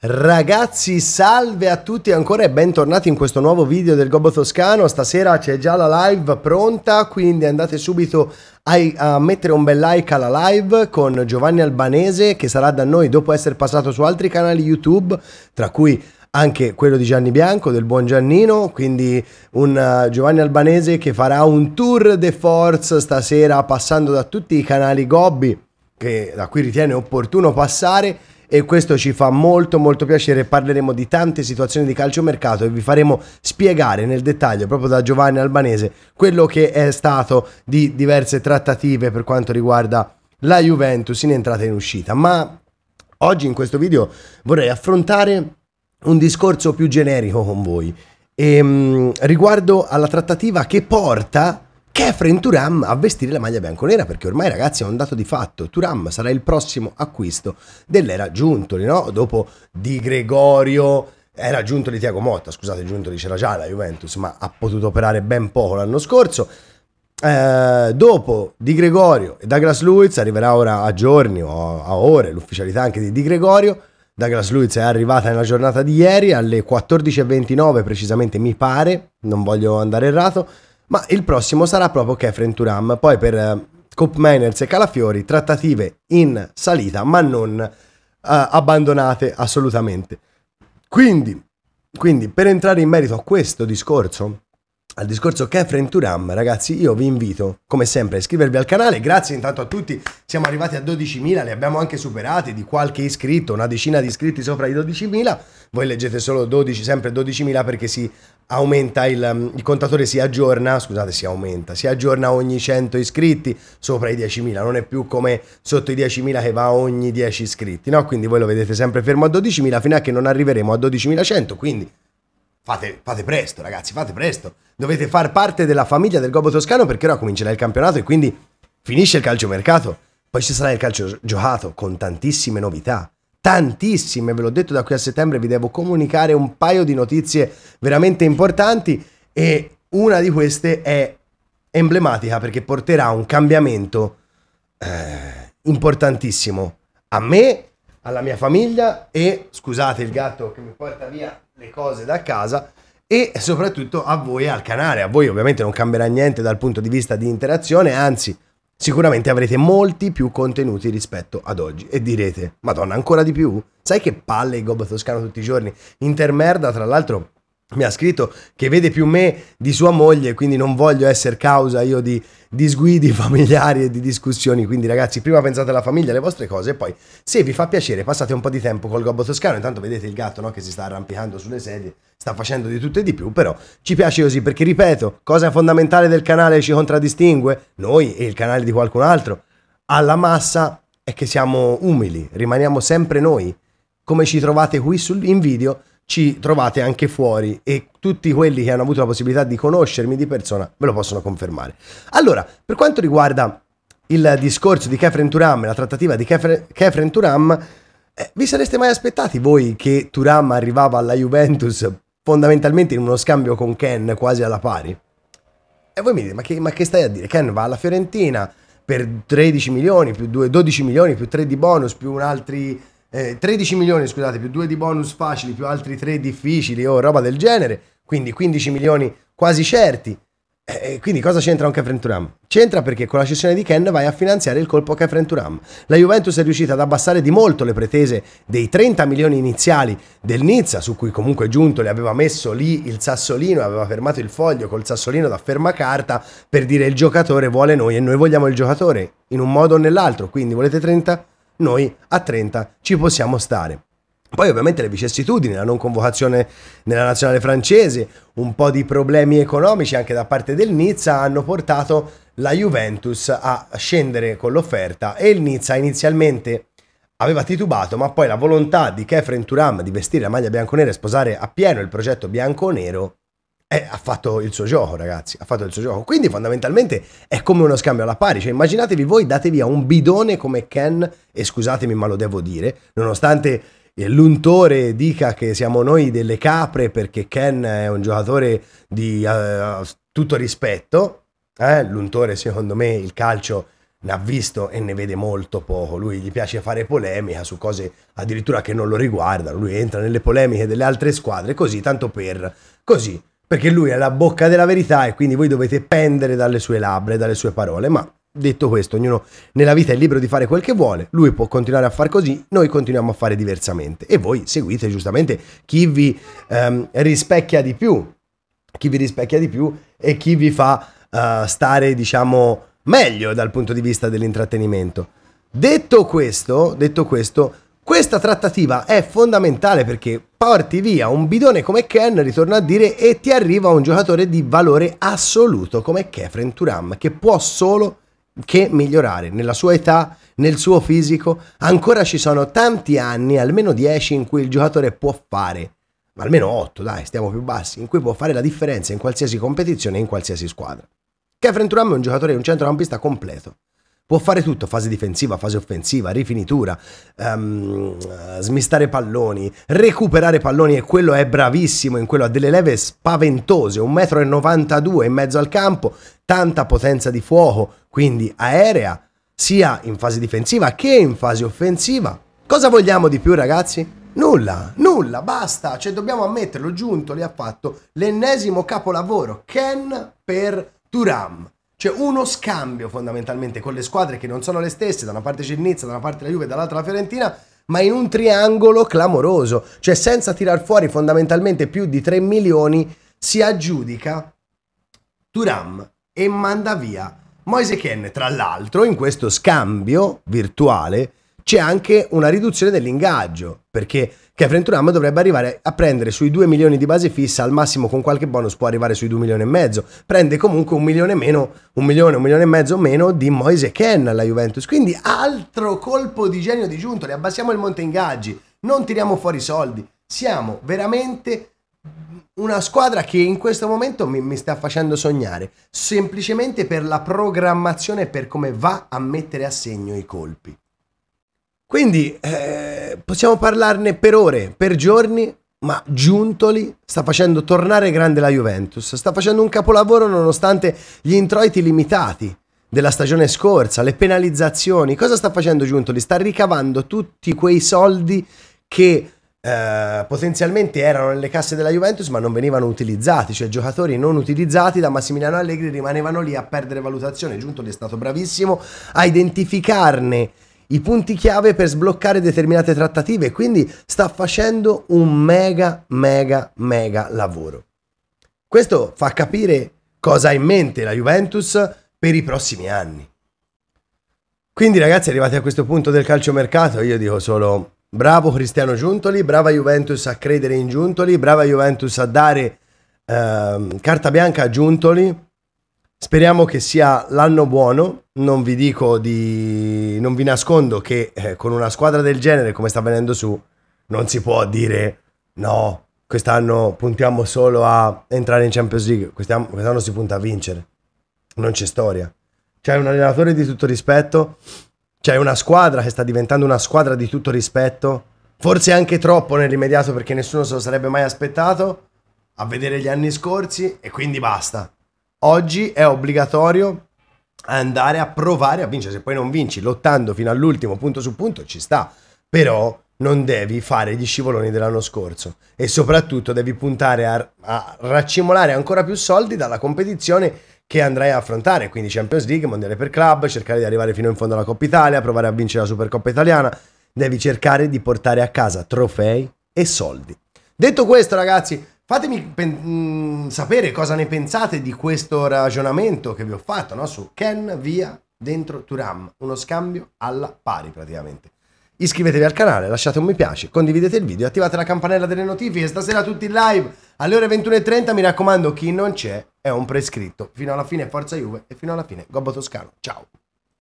Ragazzi, salve a tutti ancora e bentornati in questo nuovo video del Gobbo Toscano. Stasera c'è già la live pronta, quindi andate subito a, mettere un bel like alla live con Giovanni Albanese che sarà da noi dopo essere passato su altri canali YouTube, tra cui anche quello di Gianni Bianco, del buon Giannino, quindi un uh, Giovanni Albanese che farà un tour de force stasera passando da tutti i canali Gobbi che da qui ritiene opportuno passare e questo ci fa molto molto piacere. Parleremo di tante situazioni di calciomercato e vi faremo spiegare nel dettaglio, proprio da Giovanni Albanese, quello che è stato di diverse trattative per quanto riguarda la Juventus in entrata e in uscita. Ma oggi in questo video vorrei affrontare un discorso più generico con voi. E, ehm, mh, riguardo alla trattativa che porta che è Efren Turam a vestire la maglia bianconera, perché ormai ragazzi è un dato di fatto, Turam sarà il prossimo acquisto dell'era Giuntoli, no? Dopo Di Gregorio, era Giuntoli Tiago Motta, scusate Giuntoli c'era già la Juventus, ma ha potuto operare ben poco l'anno scorso. Eh, dopo Di Gregorio e Douglas Luiz arriverà ora a giorni o a ore l'ufficialità anche di Di Gregorio. Douglas Luiz è arrivata nella giornata di ieri alle 14.29 precisamente mi pare, non voglio andare errato ma il prossimo sarà proprio Kefren Turam. Poi per eh, Cop Miners e Calafiori, trattative in salita, ma non eh, abbandonate assolutamente. Quindi, quindi, per entrare in merito a questo discorso, al discorso Kefren Turam, ragazzi, io vi invito come sempre a iscrivervi al canale. Grazie intanto a tutti, siamo arrivati a 12.000, li abbiamo anche superati di qualche iscritto, una decina di iscritti sopra i 12.000. Voi leggete solo 12, sempre 12.000 perché si aumenta il, mm, il, contatore, si aggiorna, scusate, si aumenta, si aggiorna ogni 100 iscritti sopra i 10.000, non è più come sotto i 10.000 che va ogni 10 iscritti, no? Quindi voi lo vedete sempre fermo a 12.000 fino a che non arriveremo a 12.100, quindi Fate, fate, presto, ragazzi, fate presto. Dovete far parte della famiglia del Gobo Toscano perché ora comincerà il campionato e quindi finisce il calciomercato. Poi ci sarà il calcio giocato con tantissime novità. Tantissime, ve l'ho detto da qui a settembre, vi devo comunicare un paio di notizie veramente importanti e una di queste è emblematica perché porterà un cambiamento eh, importantissimo a me, alla mia famiglia e scusate il gatto che mi porta via le cose da casa e soprattutto a voi al canale. A voi ovviamente non cambierà niente dal punto di vista di interazione, anzi sicuramente avrete molti più contenuti rispetto ad oggi e direte, madonna ancora di più? Sai che palle il Gob Toscano tutti i giorni? Intermerda tra l'altro mi ha scritto che vede più me di sua moglie, quindi non voglio essere causa io di disguidi familiari e di discussioni. Quindi, ragazzi, prima pensate alla famiglia, alle vostre cose, e poi se vi fa piacere, passate un po' di tempo col gobbo toscano. Intanto vedete il gatto no, che si sta arrampicando sulle sedie, sta facendo di tutto e di più. Però ci piace così perché, ripeto, cosa fondamentale del canale ci contraddistingue, noi e il canale di qualcun altro, alla massa è che siamo umili, rimaniamo sempre noi come ci trovate qui sul, in video, ci trovate anche fuori e tutti quelli che hanno avuto la possibilità di conoscermi di persona ve lo possono confermare. Allora, per quanto riguarda il discorso di Kefren Turam, la trattativa di Kefren, Kefren Turam, eh, vi sareste mai aspettati voi che Turam arrivava alla Juventus fondamentalmente in uno scambio con Ken quasi alla pari? E voi mi dite, ma che, ma che stai a dire? Ken va alla Fiorentina per 13 milioni, più 2, 12 milioni, più 3 di bonus, più un altri eh, 13 milioni, scusate, più 2 di bonus facili, più altri 3 difficili o oh, roba del genere, quindi 15 milioni quasi certi. Eh, eh quindi cosa c'entra un Kefren Turam? C'entra perché con la cessione di Ken vai a finanziare il colpo Kefren Turam. La Juventus è riuscita ad abbassare di molto le pretese dei 30 milioni iniziali del Nizza, su cui comunque Giunto le aveva messo lì il sassolino aveva fermato il foglio col sassolino da fermacarta per dire il giocatore vuole noi e noi vogliamo il giocatore, in un modo o nell'altro. Quindi volete 30? noi a 30 ci possiamo stare. Poi ovviamente le vicissitudini, la non convocazione nella nazionale francese, un po' di problemi economici anche da parte del Nizza hanno portato la Juventus a scendere con l'offerta e il Nizza inizialmente aveva titubato, ma poi la volontà di Kefren Turam di vestire la maglia bianconera e sposare appieno il progetto bianconero eh, ha fatto il suo gioco, ragazzi, ha fatto il suo gioco. Quindi fondamentalmente è come uno scambio alla pari. Cioè, immaginatevi voi, date via un bidone come Ken, e scusatemi ma lo devo dire, nonostante eh, l'untore dica che siamo noi delle capre perché Ken è un giocatore di uh, tutto rispetto, eh? l'untore secondo me il calcio ne ha visto e ne vede molto poco. Lui gli piace fare polemica su cose addirittura che non lo riguardano. Lui entra nelle polemiche delle altre squadre, così, tanto per... così perché lui è la bocca della verità e quindi voi dovete pendere dalle sue labbra e dalle sue parole, ma detto questo, ognuno nella vita è libero di fare quel che vuole, lui può continuare a far così, noi continuiamo a fare diversamente e voi seguite giustamente chi vi ehm, rispecchia di più, chi vi rispecchia di più e chi vi fa uh, stare, diciamo, meglio dal punto di vista dell'intrattenimento. Detto questo, detto questo, questa trattativa è fondamentale perché porti via un bidone come Ken, ritorno a dire, e ti arriva un giocatore di valore assoluto come Kefren Turam, che può solo che migliorare nella sua età, nel suo fisico. Ancora ci sono tanti anni, almeno 10, in cui il giocatore può fare, ma almeno 8, dai, stiamo più bassi, in cui può fare la differenza in qualsiasi competizione e in qualsiasi squadra. Kefren Turam è un giocatore, un centrocampista completo Può fare tutto, fase difensiva, fase offensiva, rifinitura, um, smistare palloni, recuperare palloni e quello è bravissimo, in quello ha delle leve spaventose, 1,92 m in mezzo al campo, tanta potenza di fuoco, quindi aerea, sia in fase difensiva che in fase offensiva. Cosa vogliamo di più ragazzi? Nulla, nulla, basta, cioè dobbiamo ammetterlo, Giunto li ha fatto l'ennesimo capolavoro, Ken per Turam. C'è uno scambio fondamentalmente con le squadre che non sono le stesse, da una parte c'è Nizza, da una parte la Juve, e dall'altra la Fiorentina, ma in un triangolo clamoroso, cioè senza tirar fuori fondamentalmente più di 3 milioni si aggiudica Turam e manda via Moise Ken, tra l'altro, in questo scambio virtuale c'è anche una riduzione dell'ingaggio, perché Kevin Turam dovrebbe arrivare a prendere sui 2 milioni di base fissa, al massimo con qualche bonus può arrivare sui 2 milioni e mezzo, prende comunque un milione meno, un milione, un milione e mezzo meno di Moise Ken alla Juventus, quindi altro colpo di genio di Giuntoli, abbassiamo il monte ingaggi, non tiriamo fuori i soldi, siamo veramente una squadra che in questo momento mi, mi, sta facendo sognare, semplicemente per la programmazione e per come va a mettere a segno i colpi. Quindi eh, possiamo parlarne per ore, per giorni, ma Giuntoli sta facendo tornare grande la Juventus, sta facendo un capolavoro nonostante gli introiti limitati della stagione scorsa, le penalizzazioni. Cosa sta facendo Giuntoli? Sta ricavando tutti quei soldi che eh, potenzialmente erano nelle casse della Juventus ma non venivano utilizzati, cioè giocatori non utilizzati da Massimiliano Allegri rimanevano lì a perdere valutazione. Giuntoli è stato bravissimo a identificarne i punti chiave per sbloccare determinate trattative, quindi sta facendo un mega, mega, mega lavoro. Questo fa capire cosa ha in mente la Juventus per i prossimi anni. Quindi ragazzi arrivati a questo punto del calciomercato io dico solo bravo Cristiano Giuntoli, brava Juventus a credere in Giuntoli, brava Juventus a dare eh, carta bianca a Giuntoli Speriamo che sia l'anno buono, non vi dico di... non vi nascondo che eh, con una squadra del genere come sta venendo su non si può dire no, quest'anno puntiamo solo a entrare in Champions League, quest'anno, quest'anno si punta a vincere, non c'è storia. C'è un allenatore di tutto rispetto, c'è una squadra che sta diventando una squadra di tutto rispetto, forse anche troppo nell'immediato perché nessuno se lo sarebbe mai aspettato a vedere gli anni scorsi e quindi basta oggi è obbligatorio andare a provare a vincere. Se poi non vinci lottando fino all'ultimo punto su punto, ci sta. Però non devi fare gli scivoloni dell'anno scorso e soprattutto devi puntare a, a raccimolare ancora più soldi dalla competizione che andrai a affrontare, quindi Champions League, Mondiale per Club, cercare di arrivare fino in fondo alla Coppa Italia, provare a vincere la Supercoppa Italiana, devi cercare di portare a casa trofei e soldi. Detto questo ragazzi, Fatemi pen- mm, sapere cosa ne pensate di questo ragionamento che vi ho fatto no? su Ken via dentro Turam, uno scambio alla pari praticamente. Iscrivetevi al canale, lasciate un mi piace, condividete il video, attivate la campanella delle notifiche, stasera tutti in live alle ore 21.30, mi raccomando chi non c'è è un prescritto, fino alla fine Forza Juve e fino alla fine Gobbo Toscano, ciao!